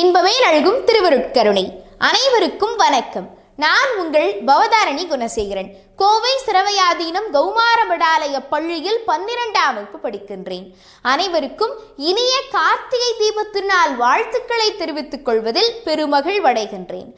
இன்பமே நழுகும் திருவருட்கருணை அனைவருக்கும் வணக்கம் நான் உங்கள் பவதாரணி குணசேகரன் கோவை சிறவையாதீனம் விடாலய பள்ளியில் பன்னிரண்டாம் வகுப்பு படிக்கின்றேன் அனைவருக்கும் இனிய கார்த்திகை தீபத்தினால் வாழ்த்துக்களை தெரிவித்துக் கொள்வதில் பெருமகள் அடைகின்றேன்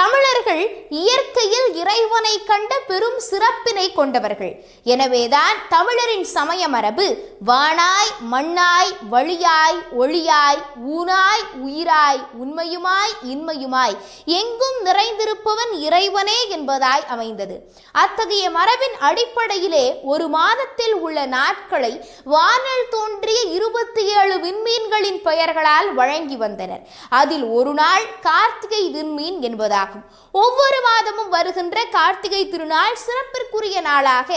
தமிழர்கள் இயற்கையில் இறைவனை கண்ட பெரும் சிறப்பினை கொண்டவர்கள் எனவேதான் தமிழரின் சமய மரபு வானாய் மண்ணாய் வழியாய் ஒளியாய் ஊனாய் உயிராய் உண்மையுமாய் இன்மையுமாய் எங்கும் நிறைந்திருப்பவன் இறைவனே என்பதாய் அமைந்தது அத்த அத்தகைய மரபின் அடிப்படையிலே ஒரு மாதத்தில் உள்ள நாட்களை வானல் தோன்றிய இருபத்தி ஏழு விண்மீன்களின் பெயர்களால் வழங்கி வந்தனர் அதில் ஒரு நாள் கார்த்திகை விண்மீன் என்பதாகும் ஒவ்வொரு மாதமும் வருகின்ற கார்த்திகை திருநாள் சிறப்பிற்குரிய நாளாக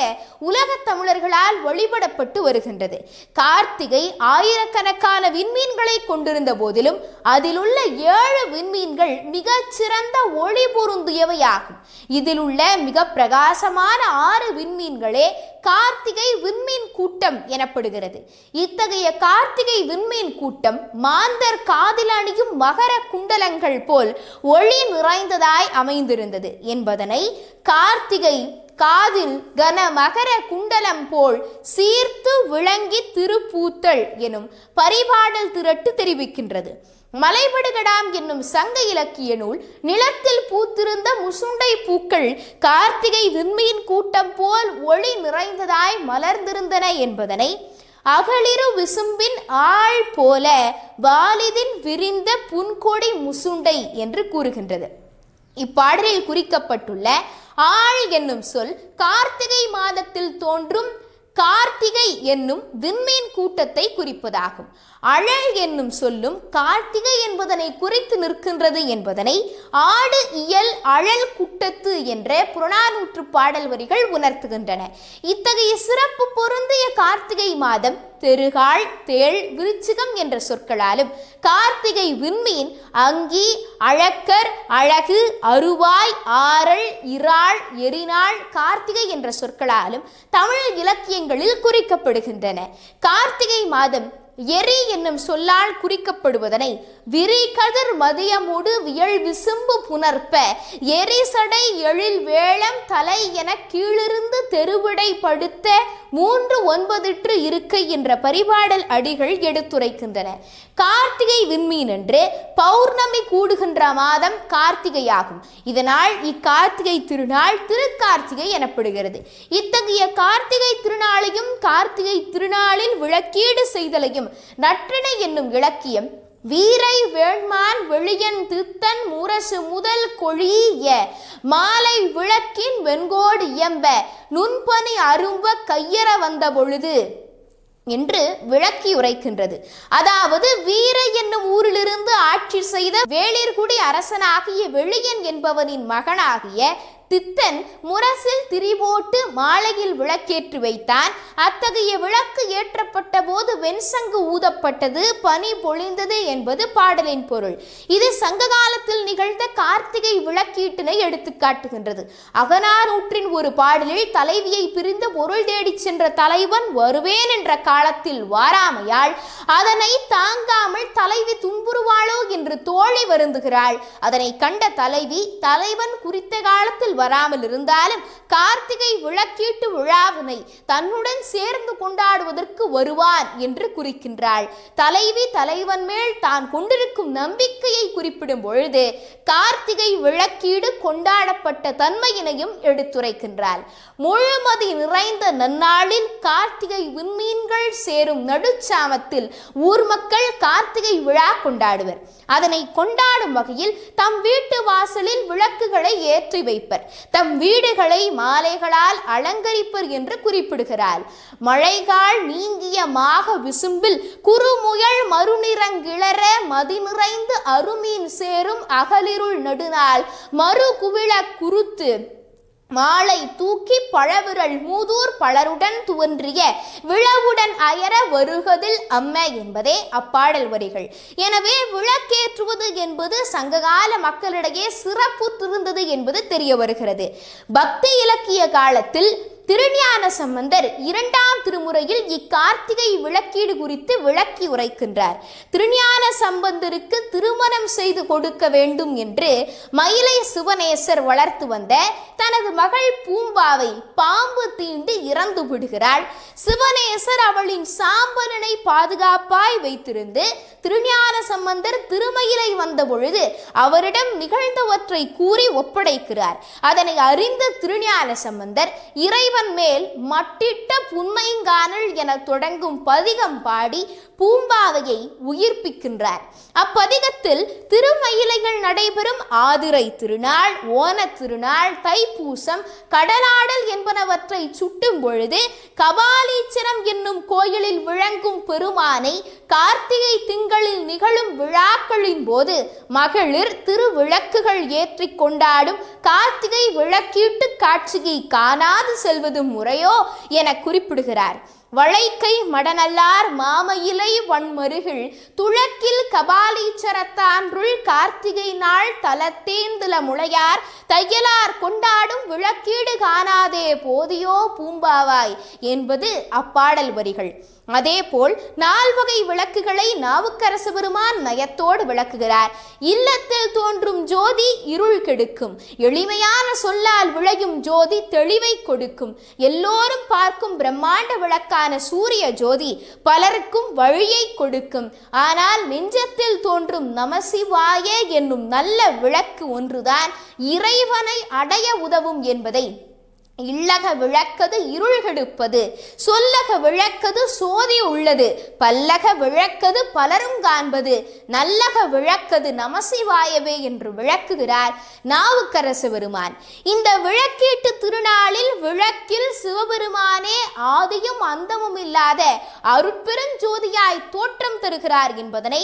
உலக தமிழர்களால் வழிபடப்பட்டு வருகின்றது கார்த்திகை ஆயிரக்கணக்கான விண்மீன்களை கொண்டிருந்த போதிலும் அதில் உள்ள ஏழு விண்மீன்கள் மிகச்சிறந்த ஒளி பொருந்தியவையாகும் இதில் உள்ள மிக பிரகாசமான பிரபலமான ஆறு விண்மீன்களே கார்த்திகை விண்மீன் கூட்டம் எனப்படுகிறது இத்தகைய கார்த்திகை விண்மீன் கூட்டம் மாந்தர் காதில் அணியும் மகர குண்டலங்கள் போல் ஒளி நிறைந்ததாய் அமைந்திருந்தது என்பதனை கார்த்திகை காதில் கன மகர குண்டலம் போல் சீர்த்து விளங்கி திருப்பூத்தல் எனும் பரிபாடல் திரட்டு தெரிவிக்கின்றது மலைபடுகடாம் என்னும் சங்க இலக்கிய நூல் நிலத்தில் பூத்திருந்த முசுண்டை பூக்கள் கார்த்திகை விண்மையின் கூட்டம் போல் ஒளி நிறைந்ததாய் மலர்ந்திருந்தன என்பதனை அகலிரு விசும்பின் ஆள் போல வாலிதின் விரிந்த புன்கொடி முசுண்டை என்று கூறுகின்றது இப்பாடலில் குறிக்கப்பட்டுள்ள ஆள் என்னும் சொல் கார்த்திகை மாதத்தில் தோன்றும் கார்த்திகை என்னும் விண்மீன் கூட்டத்தை குறிப்பதாகும் அழல் என்னும் சொல்லும் கார்த்திகை என்பதனை குறித்து நிற்கின்றது என்பதனை ஆடு இயல் அழல் கூட்டத்து என்ற புறநானூற்று பாடல் வரிகள் உணர்த்துகின்றன இத்தகைய சிறப்பு பொருந்திய கார்த்திகை மாதம் தெருகாள் தேள் விருச்சிகம் என்ற சொற்களாலும் கார்த்திகை விண்மீன் அங்கி அழக்கர் அழகு அருவாய் ஆறல் இறால் எரிநாள் கார்த்திகை என்ற சொற்களாலும் தமிழ் இலக்கியங்களில் குறிக்கப்படுகின்றன கார்த்திகை மாதம் எரி என்னும் சொல்லால் குறிக்கப்படுவதனை விரி கதிர் மதியமுடு வியல் விசும்பு புணர்ப்ப எரி சடை எழில் வேளம் தலை என கீழிருந்து தெருவிடை படுத்த மூன்று ஒன்பதிற்று இருக்கை என்ற பரிபாடல் அடிகள் எடுத்துரைக்கின்றன கார்த்திகை விண்மீன் என்று பௌர்ணமி கூடுகின்ற மாதம் கார்த்திகை ஆகும் இதனால் இக்கார்த்திகை திருநாள் திருக்கார்த்திகை எனப்படுகிறது இத்தகைய கார்த்திகை திருநாளையும் கார்த்திகை திருநாளில் விளக்கீடு செய்தலையும் நற்றிணை என்னும் இலக்கியம் வீரை வேண்மான் வெளியன் தித்தன் முரசு முதல் கொழிய மாலை விளக்கின் வெண்கோடு இயம்ப நுண்பனி அரும்ப கையற வந்த பொழுது என்று விளக்கி உரைக்கின்றது அதாவது வீர என்னும் ஊரிலிருந்து ஆட்சி செய்த வேளிர்குடி அரசனாகிய வெளியன் என்பவனின் மகனாகிய தித்தன் முரசில் திரிபோட்டு மாலையில் விளக்கேற்றி வைத்தான் அத்தகைய விளக்கு ஏற்றப்பட்ட போது வெண்சங்கு ஊதப்பட்டது பனி பொழிந்தது என்பது பாடலின் பொருள் இது சங்க காலத்தில் நிகழ்ந்த கார்த்திகை விளக்கீட்டினை எடுத்து காட்டுகின்றது அகனாரூற்றின் ஒரு பாடலில் தலைவியை பிரிந்து பொருள் தேடி சென்ற தலைவன் வருவேன் என்ற காலத்தில் வாராமையால் அதனை தாங்காமல் தலைவி துன்புறுவாளோ என்று தோழி வருந்துகிறாள் அதனை கண்ட தலைவி தலைவன் குறித்த காலத்தில் வராமல் இருந்தாலும் கார்த்திகை விளக்கீட்டு விழாவினை தன்னுடன் சேர்ந்து கொண்டாடுவதற்கு வருவார் என்று குறிக்கின்றாள் தலைவி தலைவன் மேல் தான் கொண்டிருக்கும் நம்பிக்கையை குறிப்பிடும் பொழுது கார்த்திகை விளக்கீடு கொண்டாடப்பட்ட தன்மையினையும் எடுத்துரைக்கின்றாள் முழுமதி நிறைந்த நன்னாளில் கார்த்திகை விண்மீன்கள் சேரும் நடுச்சாமத்தில் ஊர் மக்கள் கார்த்திகை விழா கொண்டாடுவர் அதனை கொண்டாடும் வகையில் தம் வீட்டு வாசலில் விளக்குகளை ஏற்றி வைப்பர் தம் வீடுகளை மாலைகளால் அலங்கரிப்பர் என்று குறிப்பிடுகிறார் மழைகால் நீங்கிய மாக விசும்பில் குறுமுயல் மதி நிறைந்து அருமீன் சேரும் அகலிருள் நடுநாள் மறு குவிழ குறுத்து மாலை தூக்கி பழவிரல் மூதூர் பலருடன் துவன்றிய விழவுடன் அயர வருகதில் அம்ம என்பதே அப்பாடல் வரிகள் எனவே விளக்கேற்றுவது என்பது சங்ககால மக்களிடையே சிறப்பு திருந்தது என்பது தெரிய வருகிறது பக்தி இலக்கிய காலத்தில் திருஞான சம்பந்தர் இரண்டாம் திருமுறையில் இக்கார்த்திகை விளக்கீடு குறித்து விளக்கி உரைக்கின்றார் திருஞான சம்பந்தருக்கு திருமணம் செய்து கொடுக்க வேண்டும் என்று மயிலை சிவனேசர் வளர்த்து வந்த தனது மகள் பூம்பாவை பாம்பு தீண்டு இறந்து விடுகிறாள் சிவனேசர் அவளின் சாம்பலனை பாதுகாப்பாய் வைத்திருந்து திருஞான சம்பந்தர் திருமயிலை வந்த பொழுது அவரிடம் நிகழ்ந்தவற்றை கூறி ஒப்படைக்கிறார் அதனை அறிந்த திருஞான சம்பந்தர் இறைவன் மேல் மட்டிட்ட புன்மைங்கானல் என தொடங்கும் பதிகம் பாடி பூம்பாவையை உயிர்ப்பிக்கின்றார் அப்பதிகத்தில் திருமயிலைகள் நடைபெறும் ஆதிரை திருநாள் ஓன திருநாள் தைப்பூசம் கடலாடல் என்பனவற்றை சுட்டும் பொழுது கபாலீச்சரம் என்னும் கோயிலில் விளங்கும் பெருமானை கார்த்திகை திங்களில் நிகழும் விழாக்களின் போது மகளிர் திருவிளக்குகள் ஏற்றி கொண்டாடும் கார்த்திகை விளக்கீட்டு காட்சியை காணாது செல்வது முறையோ என குறிப்பிடுகிறார் வளைக்கை மடனல்லார் மாமயிலை வன்மருகில் துளக்கில் கபாலீச்சரத்தான்றுள் கார்த்திகை நாள் தலத்தேந்துல முளையார் தையலார் கொண்டாடும் விளக்கீடு காணாதே போதியோ பூம்பாவாய் என்பது அப்பாடல் வரிகள் அதேபோல் நால்வகை விளக்குகளை நாவுக்கரசு பெருமான் நயத்தோடு விளக்குகிறார் இல்லத்தில் தோன்றும் ஜோதி இருள் கெடுக்கும் எளிமையான சொல்லால் விளையும் ஜோதி தெளிவை கொடுக்கும் எல்லோரும் பார்க்கும் பிரம்மாண்ட விளக்கா ஒளியான சூரிய ஜோதி பலருக்கும் வழியை கொடுக்கும் ஆனால் நெஞ்சத்தில் தோன்றும் நமசிவாயே என்னும் நல்ல விளக்கு ஒன்றுதான் இறைவனை அடைய உதவும் என்பதை இல்லக விளக்கது இருள் கெடுப்பது சொல்லக விளக்கது சோதி உள்ளது பல்லக விளக்கது பலரும் காண்பது நல்லக விளக்கது நமசிவாயவே என்று விளக்குகிறார் நாவுக்கரசு பெருமான் இந்த விளக்கீட்டு திருநாளில் விளக்கில் சிவபெருமானே ஆதியும் அந்தமும் இல்லாத அருட்பெரும் ஜோதியாய் தோற்றம் தருகிறார் என்பதனை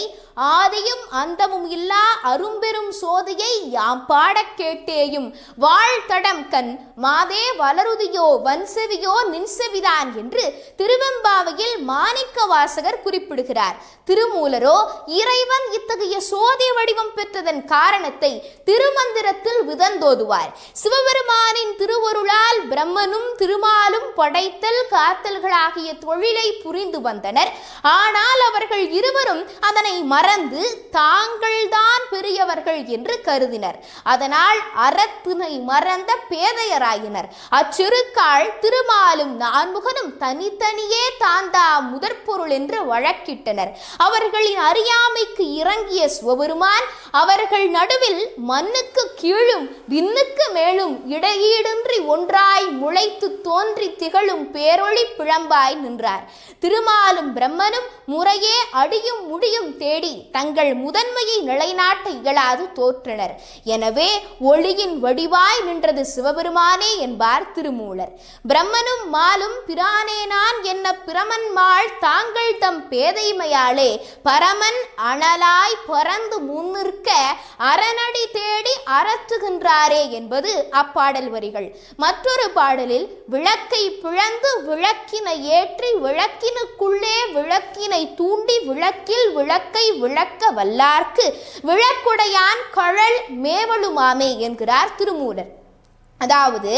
ஆதியும் அந்தமும் இல்லா அரும்பெரும் சோதியை யாம் பாடக் கேட்டேயும் வாழ்தடம் கண் மாதே வளருதியோ வன்செவியோ மின்செவிதான் என்று திருவெம்பாவையில் மாணிக்க வாசகர் குறிப்பிடுகிறார் திருமூலரோ இறைவன் இத்தகைய சோதி வடிவம் பெற்றதன் காரணத்தை திருமந்திரத்தில் விதந்தோதுவார் சிவபெருமானின் திருவொருளால் பிரம்மனும் திருமாலும் படைத்தல் காத்தல்களாகிய தொழிலை புரிந்து வந்தனர் ஆனால் அவர்கள் இருவரும் அதனை மறந்து தாங்கள்தான் பெரியவர்கள் என்று கருதினர் அதனால் அறத்தினை மறந்த பேதையராயினர் அச்சிறுக்கால் திருமாலும் நான்முகனும் தனித்தனியே தாந்தா முதற்பொருள் என்று வழக்கிட்டனர் அவர்களின் அறியாமைக்கு இறங்கிய சிவபெருமான் அவர்கள் நடுவில் மண்ணுக்கு கீழும் விண்ணுக்கு மேலும் இடையீடின்றி ஒன்றாய் முளைத்து தோன்றி திகழும் பேரொளி பிழம்பாய் நின்றார் திருமாலும் பிரம்மனும் முறையே அடியும் முடியும் தேடி தங்கள் முதன்மையை நிலைநாட்ட இயலாது தோற்றனர் எனவே ஒளியின் வடிவாய் நின்றது சிவபெருமானே என்பார் திருமூலர் பிரம்மனும் மாலும் பிரானேனான் என்ன பிரமன் மாள் தாங்கள் தம் பேதைமையாலே பரமன் அனலாய் பறந்து முன்னிற்க அரணடி தேடி அறத்துகின்றாரே என்பது அப்பாடல் வரிகள் மற்றொரு பாடலில் விளக்கை பிழந்து விளக்கினை ஏற்றி விளக்கினுக்குள்ளே விளக்கினை தூண்டி விளக்கில் விளக்கை விளக்க வல்லார்க்கு விளக்குடையான் கழல் மேவலுமாமே என்கிறார் திருமூலர் அதாவது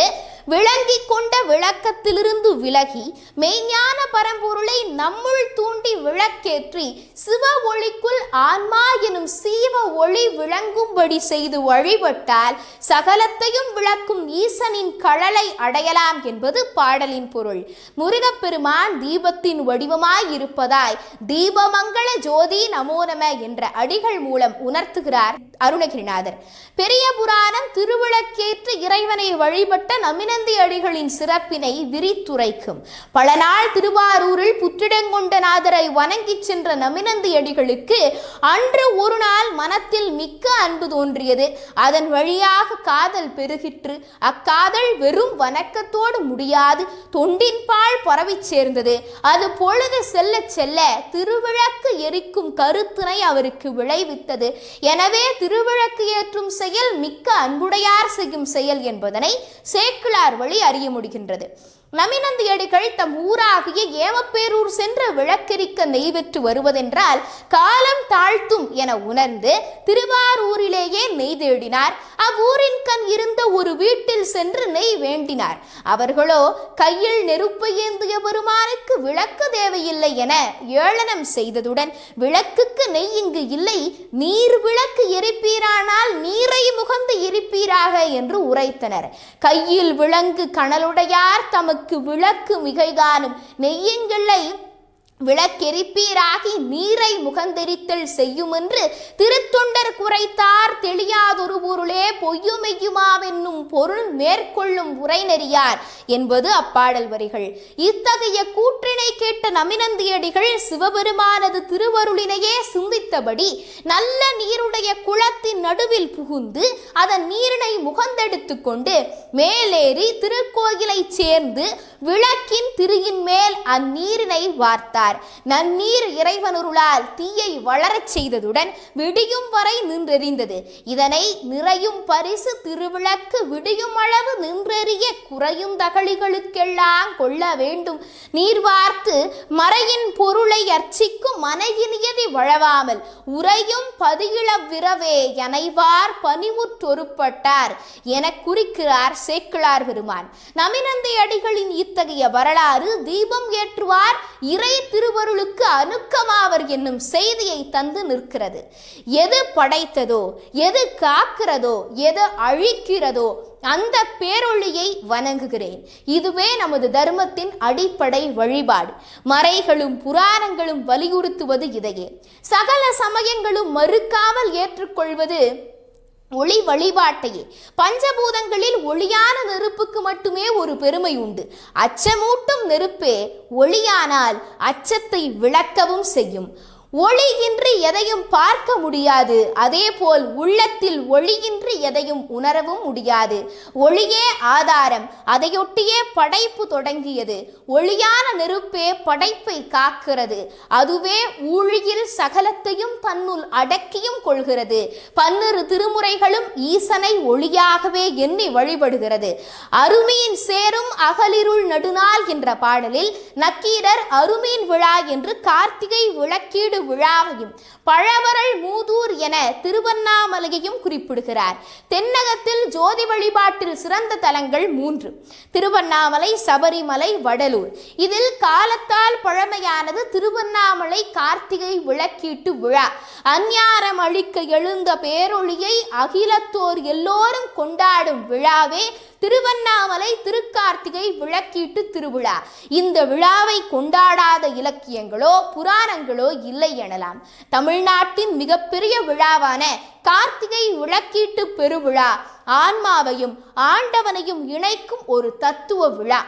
விளங்கி கொண்ட விளக்கத்திலிருந்து விலகி மெய்ஞான பரம்பொருளை நம்முள் தூண்டி விளக்கேற்றி சிவ ஒளிக்குள் ஆன்மா எனும் சீவ ஒளி விளங்கும்படி செய்து வழிபட்டால் சகலத்தையும் விளக்கும் ஈசனின் கழலை அடையலாம் என்பது பாடலின் பொருள் முருகப்பெருமான் தீபத்தின் வடிவமாய் இருப்பதாய் தீபமங்கள ஜோதி நமோ நம என்ற அடிகள் மூலம் உணர்த்துகிறார் அருணகிரிநாதர் பெரிய புராணம் திருவிளக்கேற்று இறைவனை வழிபட்ட நமின சிலந்தியடிகளின் சிறப்பினை விரித்துரைக்கும் பல நாள் திருவாரூரில் புற்றிடங்கொண்ட நாதரை வணங்கிச் சென்ற நமினந்தியடிகளுக்கு அன்று ஒரு நாள் மனத்தில் மிக்க அன்பு தோன்றியது அதன் வழியாக காதல் பெருகிற்று அக்காதல் வெறும் வணக்கத்தோடு முடியாது தொண்டின்பால் பரவி சேர்ந்தது அது பொழுது செல்ல செல்ல திருவிளக்கு எரிக்கும் கருத்தினை அவருக்கு விளைவித்தது எனவே திருவிளக்கு ஏற்றும் செயல் மிக்க அன்புடையார் செய்யும் செயல் என்பதனை சேக்கிழார் வழி அறிய முடிகின்றது நமிநந்தியடிகள் தம் ஊராகிய ஏமப்பேரூர் சென்று விளக்கரிக்க நெய்வெற்று வருவதென்றால் காலம் தாழ்த்தும் என உணர்ந்து திருவாரூரிலேயே நெய் தேடினார் அவ்வூரின் கண் இருந்த ஒரு வீட்டில் சென்று நெய் வேண்டினார் அவர்களோ கையில் நெருப்பு ஏந்திய பெருமானுக்கு விளக்கு தேவையில்லை என ஏளனம் செய்ததுடன் விளக்குக்கு நெய் இங்கு இல்லை நீர் விளக்கு எரிப்பீரானால் நீரை முகந்து எரிப்பீராக என்று உரைத்தனர் கையில் விளங்கு கணலுடையார் தமக்கு அவனுக்கு விளக்கு மிகை காணும் விளக்கெரிப்பீராகி நீரை முகந்தெரித்தல் செய்யுமென்று திருத்தொண்டர் குறைத்தார் தெளியாதொரு பொருளே பொய்யுமையுமாவென்னும் பொருள் மேற்கொள்ளும் உரைநெறியார் என்பது அப்பாடல் வரிகள் இத்தகைய கூற்றினை கேட்ட நமினந்தியடிகள் சிவபெருமானது திருவருளினையே சிந்தித்தபடி நல்ல நீருடைய குளத்தின் நடுவில் புகுந்து அதன் நீரினை முகந்தெடுத்து கொண்டு மேலேறி திருக்கோயிலை சேர்ந்து விளக்கின் திருயின் மேல் அந்நீரினை வார்த்தார் செய்தார் நன்னீர் இறைவனுருளால் தீயை வளரச் செய்ததுடன் விடியும் வரை நின்றெறிந்தது இதனை நிறையும் பரிசு திருவிளக்கு விடியும் அளவு நின்றெறிய குறையும் தகழிகளுக்கெல்லாம் கொள்ள வேண்டும் நீர் வார்த்து மறையின் பொருளை அர்ச்சிக்கும் மனையினியதி வழவாமல் உறையும் விரவே எனைவார் பணிமுற்றொருப்பட்டார் என குறிக்கிறார் சேக்கிழார் பெருமான் நமினந்தை அடிகளின் இத்தகைய வரலாறு தீபம் ஏற்றுவார் இறை திருவருளுக்கு அணுக்கமாவர் என்னும் செய்தியை தந்து நிற்கிறது எது படைத்ததோ எது காக்கிறதோ எது அழிக்கிறதோ அந்த பேரொழியை வணங்குகிறேன் இதுவே நமது தர்மத்தின் அடிப்படை வழிபாடு மறைகளும் புராணங்களும் வலியுறுத்துவது இதையே சகல சமயங்களும் மறுக்காமல் ஏற்றுக்கொள்வது ஒளி வழிபாட்டையே பஞ்சபூதங்களில் ஒளியான நெருப்புக்கு மட்டுமே ஒரு பெருமை உண்டு அச்சமூட்டும் நெருப்பே ஒளியானால் அச்சத்தை விளக்கவும் செய்யும் ஒளியின்றி எதையும் பார்க்க முடியாது அதேபோல் உள்ளத்தில் ஒளியின்றி எதையும் உணரவும் முடியாது ஒளியே ஆதாரம் அதையொட்டியே படைப்பு தொடங்கியது ஒளியான நெருப்பே படைப்பை காக்கிறது அதுவே ஊழியில் சகலத்தையும் தன்னுள் அடக்கியும் கொள்கிறது பன்னிரு திருமுறைகளும் ஈசனை ஒளியாகவே எண்ணி வழிபடுகிறது அருமையின் சேரும் அகலிருள் நடுநாள் என்ற பாடலில் நக்கீரர் அருமையின் விழா என்று கார்த்திகை விளக்கீடு திருவிளையாட்டு விழாவையும் பழவரல் மூதூர் என திருவண்ணாமலையையும் குறிப்பிடுகிறார் தென்னகத்தில் ஜோதி வழிபாட்டில் சிறந்த தலங்கள் மூன்று திருவண்ணாமலை சபரிமலை வடலூர் இதில் காலத்தால் பழமையானது திருவண்ணாமலை கார்த்திகை விளக்கீட்டு விழா அந்நியாரம் அழிக்க எழுந்த பேரொழியை அகிலத்தோர் எல்லோரும் கொண்டாடும் விழாவே திருவண்ணாமலை திருக்கார்த்திகை விளக்கீட்டு திருவிழா இந்த விழாவை கொண்டாடாத இலக்கியங்களோ புராணங்களோ இல்லை எனலாம் தமிழ்நாட்டின் மிகப்பெரிய விழாவான கார்த்திகை விளக்கீட்டு பெருவிழா ஆன்மாவையும் ஆண்டவனையும் இணைக்கும் ஒரு தத்துவ விழா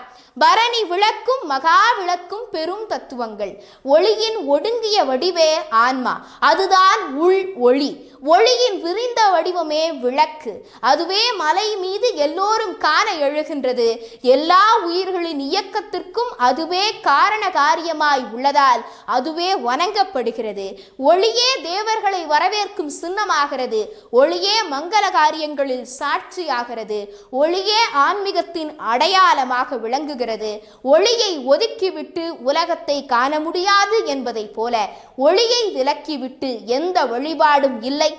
பரணி விளக்கும் மகா விளக்கும் பெரும் தத்துவங்கள் ஒளியின் ஒடுங்கிய வடிவே ஆன்மா அதுதான் உள் ஒளி ஒளியின் விரிந்த வடிவமே விளக்கு அதுவே மலை மீது எல்லோரும் காண எழுகின்றது எல்லா உயிர்களின் இயக்கத்திற்கும் அதுவே காரண காரியமாய் உள்ளதால் அதுவே வணங்கப்படுகிறது ஒளியே தேவர்களை வரவேற்கும் சின்னமாகிறது ஆகிறது ஒளியே மங்கள காரியங்களில் சாட்சியாகிறது ஒளியே ஆன்மீகத்தின் அடையாளமாக விளங்குகிறது ஒளியை ஒதுக்கிவிட்டு உலகத்தை காண முடியாது என்பதைப் போல ஒளியை விலக்கிவிட்டு எந்த வழிபாடும் இல்லை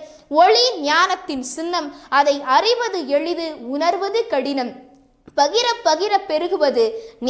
ஒளி ஞானத்தின் சின்னம் அதை அறிவது எளிது உணர்வது கடினம் பகிர பகிர பெருகுவது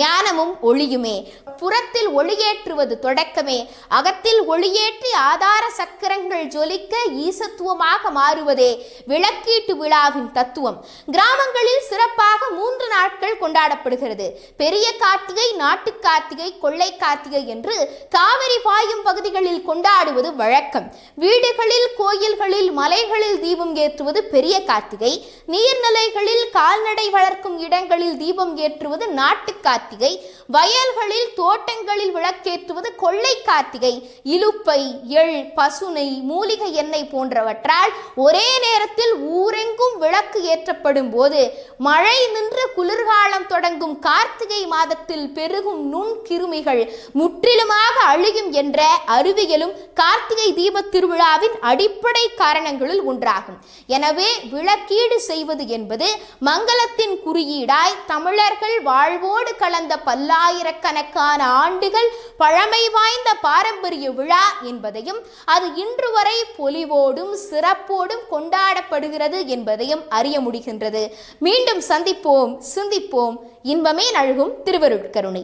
ஞானமும் ஒளியுமே புறத்தில் ஒளியேற்றுவது தொடக்கமே அகத்தில் ஒளியேற்றி ஆதார சக்கரங்கள் ஜொலிக்க ஈசத்துவமாக மாறுவதே விளக்கீட்டு விழாவின் தத்துவம் கிராமங்களில் சிறப்பாக மூன்று நாட்கள் கொண்டாடப்படுகிறது பெரிய கார்த்திகை நாட்டு கார்த்திகை கொள்ளை கார்த்திகை என்று காவிரி பாயும் பகுதிகளில் கொண்டாடுவது வழக்கம் வீடுகளில் கோயில்களில் மலைகளில் தீபம் ஏற்றுவது பெரிய கார்த்திகை நீர்நிலைகளில் கால்நடை வளர்க்கும் இடங்கள் வயல்களில் தீபம் ஏற்றுவது நாட்டு கார்த்திகை வயல்களில் தோட்டங்களில் விளக்கேற்றுவது கொள்ளை கார்த்திகை இலுப்பை எள் பசுனை மூலிகை எண்ணெய் போன்றவற்றால் ஒரே நேரத்தில் ஊரெங்கும் விளக்கு ஏற்றப்படும் போது மழை நின்று குளிர்காலம் தொடங்கும் கார்த்திகை மாதத்தில் பெருகும் நுண் கிருமிகள் முற்றிலுமாக அழியும் என்ற அறிவியலும் கார்த்திகை தீப திருவிழாவின் அடிப்படை காரணங்களில் ஒன்றாகும் எனவே விளக்கீடு செய்வது என்பது மங்களத்தின் குறியீடா தாய் தமிழர்கள் வாழ்வோடு கலந்த பல்லாயிரக்கணக்கான ஆண்டுகள் பழமை வாய்ந்த பாரம்பரிய விழா என்பதையும் அது இன்று வரை பொலிவோடும் சிறப்போடும் கொண்டாடப்படுகிறது என்பதையும் அறிய முடிகின்றது மீண்டும் சந்திப்போம் சிந்திப்போம் இன்பமே நழுகும் திருவருட்கருணை